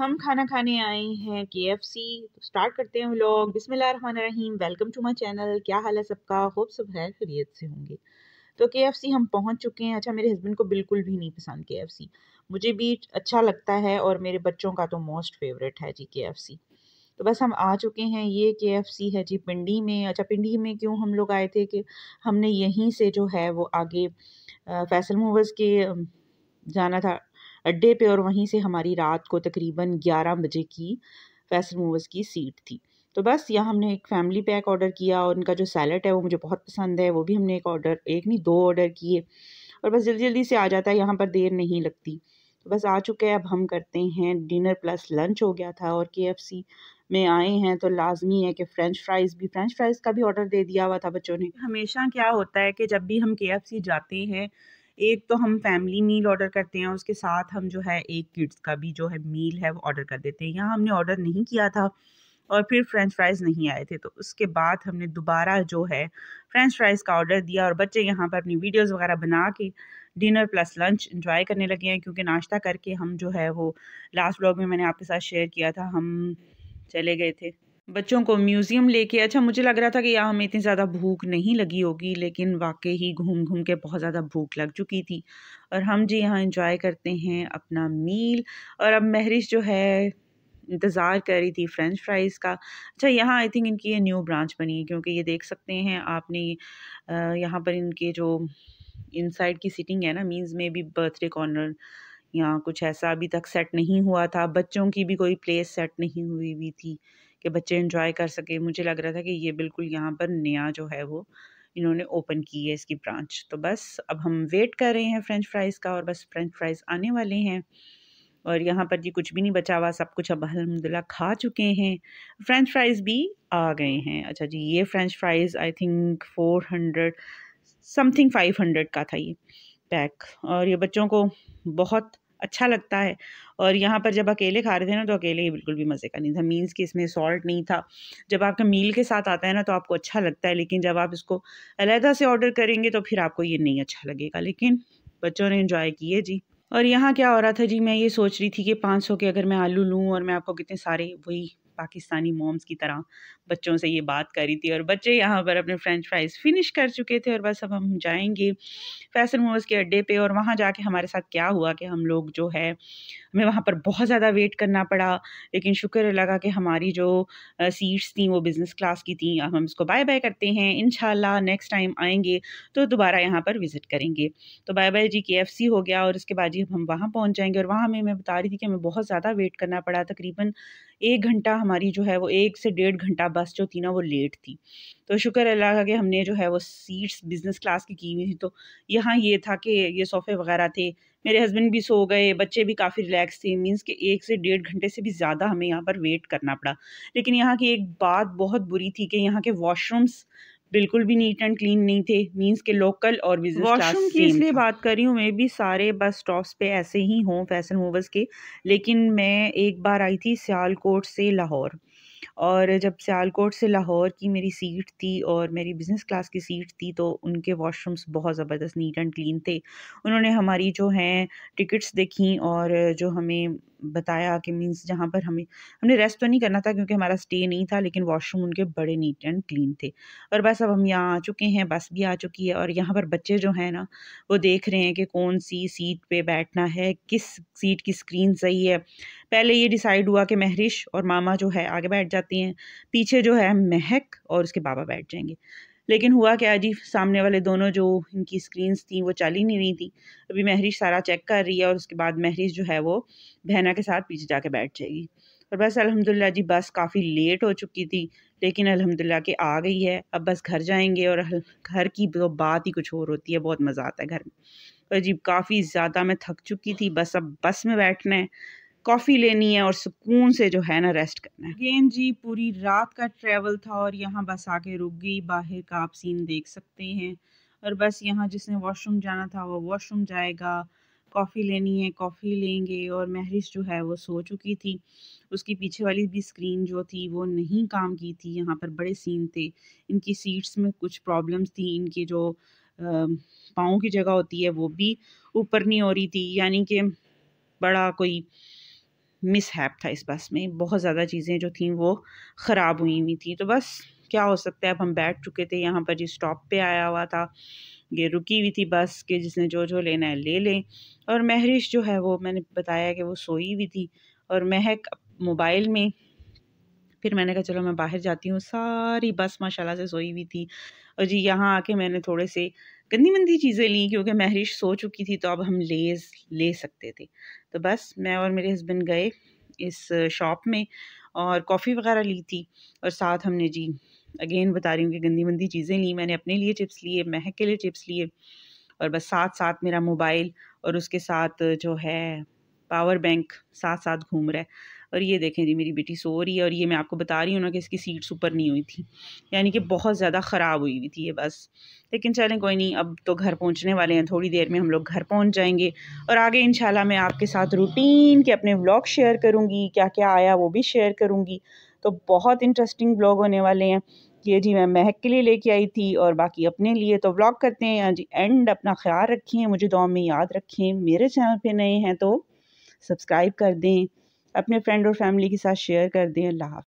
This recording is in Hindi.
हम खाना खाने आए हैं के एफ सी स्टार्ट करते हैं लोग बिसमीम वेलकम टू माई चैनल क्या हाल है सबका होप सब है खरीत से होंगे तो के एफ सी हम पहुंच चुके हैं अच्छा मेरे हस्बैंड को बिल्कुल भी नहीं पसंद के एफ सी मुझे भी अच्छा लगता है और मेरे बच्चों का तो मोस्ट फेवरेट है जी के एफ सी तो बस हम आ चुके हैं ये के एफ सी है जी पिंडी में अच्छा पिंडी में क्यों हम लोग आए थे कि हमने यहीं से जो है वो आगे फैसल मूवर्स के जाना था अड्डे पे और वहीं से हमारी रात को तकरीबन ग्यारह बजे की फैसल मूवर्स की सीट थी तो बस यहाँ हमने एक फैमिली पैक ऑर्डर किया और उनका जो सैलड है वो मुझे बहुत पसंद है वो भी हमने एक ऑर्डर एक नहीं दो ऑर्डर किए और बस जल्दी जल्दी से आ जाता है यहाँ पर देर नहीं लगती तो बस आ चुके हैं अब हम करते हैं डिनर प्लस लंच हो गया था और के में आए हैं तो लाजमी है कि फ़्रेंच फ्राइज़ भी फ़्रेंच फ्राइज़ का भी ऑर्डर दे दिया हुआ था बच्चों ने हमेशा क्या होता है कि जब भी हम के जाते हैं एक तो हम फैमिली मील ऑर्डर करते हैं उसके साथ हम जो है एक किड्स का भी जो है मील है वो ऑर्डर कर देते हैं यहाँ हमने ऑर्डर नहीं किया था और फिर फ्रेंच फ्राइज़ नहीं आए थे तो उसके बाद हमने दोबारा जो है फ्रेंच फ्राइज़ का ऑर्डर दिया और बच्चे यहाँ पर अपनी वीडियोस वगैरह बना के डिनर प्लस लंच इंजॉय करने लगे हैं क्योंकि नाश्ता करके हम जो है वो लास्ट ब्लॉग में मैंने आपके साथ शेयर किया था हम चले गए थे बच्चों को म्यूज़ियम लेके अच्छा मुझे लग रहा था कि यहाँ हमें इतनी ज़्यादा भूख नहीं लगी होगी लेकिन वाकई ही घूम घूम के बहुत ज़्यादा भूख लग चुकी थी और हम जी यहाँ इंजॉय करते हैं अपना मील और अब महरिश जो है इंतज़ार कर रही थी फ़्रेंच फ्राइज़ का अच्छा यहाँ आई थिंक इनकी ये न्यू ब्रांच बनी है क्योंकि ये देख सकते हैं आपने यहाँ पर इनके जो इनसाइड की सीटिंग है ना मीन्स में भी बर्थडे कॉर्नर यहाँ कुछ ऐसा अभी तक सेट नहीं हुआ था बच्चों की भी कोई प्लेस सेट नहीं हुई हुई थी कि बच्चे इन्जॉय कर सके मुझे लग रहा था कि ये बिल्कुल यहाँ पर नया जो है वो इन्होंने ओपन की है इसकी ब्रांच तो बस अब हम वेट कर रहे हैं फ्रेंच फ्राइज़ का और बस फ्रेंच फ्राइज़ आने वाले हैं और यहाँ पर जी कुछ भी नहीं बचा हुआ सब कुछ अब अलहमदिल्ला खा चुके हैं फ्रेंच फ्राइज़ भी आ गए हैं अच्छा जी ये French fries I think four hundred something five hundred का था ये पैक और ये बच्चों को बहुत अच्छा लगता है और यहाँ पर जब अकेले खा रहे थे ना तो अकेले ही बिल्कुल भी मज़े का नहीं था मीन्स कि इसमें सॉल्ट नहीं था जब आपका मील के साथ आता है ना तो आपको अच्छा लगता है लेकिन जब आप इसको अलहदा से ऑर्डर करेंगे तो फिर आपको ये नहीं अच्छा लगेगा लेकिन बच्चों ने इन्जॉय किए जी और यहाँ क्या हो रहा था जी मैं ये सोच रही थी कि पाँच सौ के अगर मैं आलू लूँ और मैं आपको कितने सारे वही पाकिस्तानी मॉम्स की तरह बच्चों से ये बात करी थी और बच्चे यहाँ पर अपने फ्रेंच फ्राइज़ फिनिश कर चुके थे और बस अब हम जाएंगे फैसल मोमोज़ के अड्डे पे और वहाँ जाके हमारे साथ क्या हुआ कि हम लोग जो है हमें वहाँ पर बहुत ज़्यादा वेट करना पड़ा लेकिन शुक्र लगा कि हमारी जो सीट्स थी वो बिज़नेस क्लास की थी अब हम इसको बाय बाय करते हैं इन नेक्स्ट टाइम आएंगे तो दोबारा यहाँ पर विज़िट करेंगे तो बाय बाय जी के हो गया और उसके बाद जी हम वहाँ पहुँच जाएंगे और वहाँ हमें मैं बता रही थी कि हमें बहुत ज़्यादा वेट करना पड़ा तकरीबन एक घंटा हमारी जो है वो एक से डेढ़ घंटा बस जो थी ना वो लेट थी तो शुक्र अल्लाह का कि हमने जो है वो सीट्स बिज़नेस क्लास की की हुई थी तो यहाँ ये था कि ये सोफ़े वगैरह थे मेरे हस्बैंड भी सो गए बच्चे भी काफ़ी रिलैक्स थे मींस कि एक से डेढ़ घंटे से भी ज़्यादा हमें यहाँ पर वेट करना पड़ा लेकिन यहाँ की एक बात बहुत बुरी थी कि यहाँ के वॉशरूम्स बिल्कुल भी नीट एंड क्लीन नहीं थे मींस के लोकल और बिजनेस वॉशरूम की इसलिए बात कर रही हूँ मैं भी सारे बस स्टॉप्स पे ऐसे ही हों फैसल मूवर्स के लेकिन मैं एक बार आई थी सियालकोट से लाहौर और जब सियालकोट से लाहौर की मेरी सीट थी और मेरी बिज़नेस क्लास की सीट थी तो उनके वॉशरूम्स बहुत ज़बरदस्त नीट एंड क्लीन थे उन्होंने हमारी जो हैं टिकट्स देखी और जो हमें बताया कि मीन्स जहाँ पर हमें हमने रेस्ट तो नहीं करना था क्योंकि हमारा स्टे नहीं था लेकिन वॉशरूम उनके बड़े नीट एंड क्लीन थे और बस अब हम यहाँ आ चुके हैं बस भी आ चुकी है और यहाँ पर बच्चे जो हैं ना वो देख रहे हैं कि कौन सी सीट पर बैठना है किस सीट की स्क्रीन सही है पहले ये डिसाइड हुआ कि महरिश और मामा जो है आगे बैठ जाती हैं पीछे जो है महक और उसके बाबा बैठ जाएंगे लेकिन हुआ क्या जी सामने वाले दोनों जो इनकी स्क्रीन्स थी वो चल ही नहीं रही थी अभी महरीश सारा चेक कर रही है और उसके बाद महरीश जो है वो बहना के साथ पीछे जाके बैठ जाएगी और बस अलहमदिल्ला जी बस काफ़ी लेट हो चुकी थी लेकिन अलहमदिल्ला के आ गई है अब बस घर जाएंगे और घर की तो बात ही कुछ और होती है बहुत मज़ा आता है घर में और जी काफ़ी ज़्यादा मैं थक चुकी थी बस अब बस में बैठना है कॉफ़ी लेनी है और सुकून से जो है ना रेस्ट करना है गेंद जी पूरी रात का ट्रैवल था और यहाँ बस आके रुक गई बाहर का आप सीन देख सकते हैं और बस यहाँ जिसने वॉशरूम जाना था वो वॉशरूम जाएगा कॉफ़ी लेनी है कॉफ़ी लेंगे और महरिश जो है वो सो चुकी थी उसकी पीछे वाली भी स्क्रीन जो थी वो नहीं काम की थी यहाँ पर बड़े सीन थे इनकी सीट्स में कुछ प्रॉब्लम्स थी इनके जो पाँव की जगह होती है वो भी ऊपर नहीं हो रही थी यानी कि बड़ा कोई मिसहैप था इस बस में बहुत ज़्यादा चीज़ें जो थी वो ख़राब हुई हुई थी तो बस क्या हो सकता है अब हम बैठ चुके थे यहाँ पर जिस स्टॉप पे आया हुआ था ये रुकी हुई थी बस के जिसने जो जो लेना है ले लें और महरिश जो है वो मैंने बताया कि वो सोई हुई थी और महक मोबाइल में फिर मैंने कहा चलो मैं बाहर जाती हूँ सारी बस माशाल्लाह से सोई हुई थी और जी यहाँ आके मैंने थोड़े से गंदी मंदी चीज़ें ली क्योंकि महरिश सो चुकी थी तो अब हम लेस ले सकते थे तो बस मैं और मेरे हस्बैंड गए इस शॉप में और कॉफ़ी वगैरह ली थी और साथ हमने जी अगेन बता रही हूँ कि गंदी मंदी चीज़ें ली मैंने अपने लिए चिप्स लिए महक के लिए चिप्स लिए और बस साथ साथ मेरा मोबाइल और उसके साथ जो है पावर बैंक साथ साथ घूम रहा है और ये देखें जी मेरी बेटी सो रही है और ये मैं आपको बता रही हूँ ना कि इसकी सीट्स ऊपर नहीं हुई थी यानी कि बहुत ज़्यादा ख़राब हुई हुई थी ये बस लेकिन चलें कोई नहीं अब तो घर पहुँचने वाले हैं थोड़ी देर में हम लोग घर पहुँच जाएंगे और आगे इन मैं आपके साथ रूटीन के अपने व्लॉग शेयर करूँगी क्या क्या आया वो भी शेयर करूँगी तो बहुत इंटरेस्टिंग ब्लॉग होने वाले हैं ये जी मैं महक के लिए लेके आई थी और बाकी अपने लिए तो व्लॉग करते हैं हाँ जी एंड अपना ख्याल रखें मुझे दुआ में याद रखें मेरे चैनल पे नए हैं तो सब्सक्राइब कर दें अपने फ्रेंड और फैमिली के साथ शेयर कर दें अल्लाह